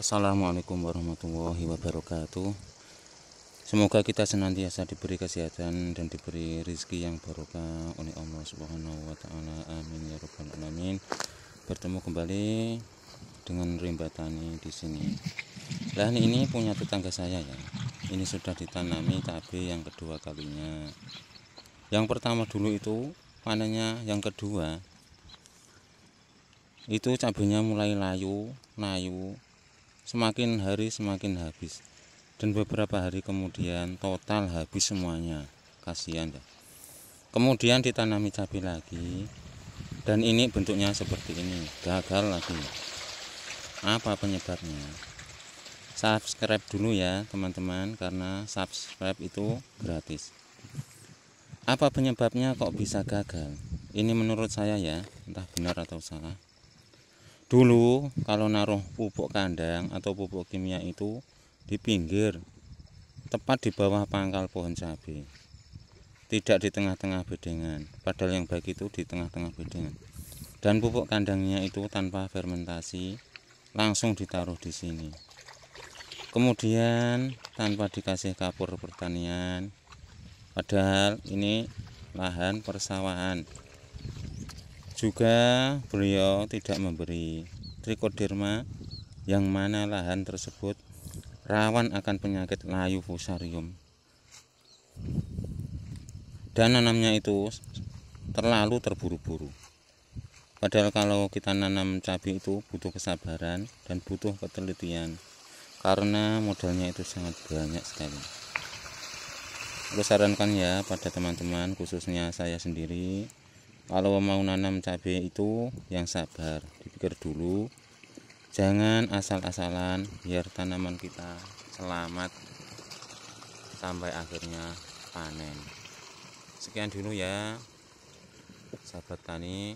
Assalamualaikum warahmatullahi wabarakatuh Semoga kita senantiasa diberi kesehatan dan diberi rezeki yang barokah oleh Allah Subhanahu wa taala. Amin ya rabbal alamin. Bertemu kembali dengan rimba tani di sini. Lahan ini punya tetangga saya ya. Ini sudah ditanami tapi yang kedua kalinya. Yang pertama dulu itu panennya, yang kedua itu cabenya mulai layu, layu, semakin hari semakin habis dan beberapa hari kemudian total habis semuanya kasihan ya kemudian ditanami cabai lagi dan ini bentuknya seperti ini gagal lagi apa penyebabnya subscribe dulu ya teman-teman karena subscribe itu gratis apa penyebabnya kok bisa gagal ini menurut saya ya entah benar atau salah dulu kalau naruh pupuk kandang atau pupuk kimia itu di pinggir tepat di bawah pangkal pohon cabai tidak di tengah-tengah bedengan padahal yang baik itu di tengah-tengah bedengan dan pupuk kandangnya itu tanpa fermentasi langsung ditaruh di sini kemudian tanpa dikasih kapur pertanian padahal ini lahan persawahan juga beliau tidak memberi trikoderma yang mana lahan tersebut rawan akan penyakit layu fusarium dan nanamnya itu terlalu terburu-buru padahal kalau kita nanam cabai itu butuh kesabaran dan butuh ketelitian karena modalnya itu sangat banyak sekali Saya sarankan ya pada teman-teman khususnya saya sendiri kalau mau nanam cabai itu yang sabar dipikir dulu jangan asal-asalan biar tanaman kita selamat sampai akhirnya panen sekian dulu ya sahabat tani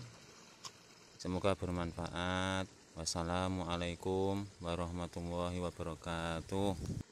semoga bermanfaat wassalamualaikum warahmatullahi wabarakatuh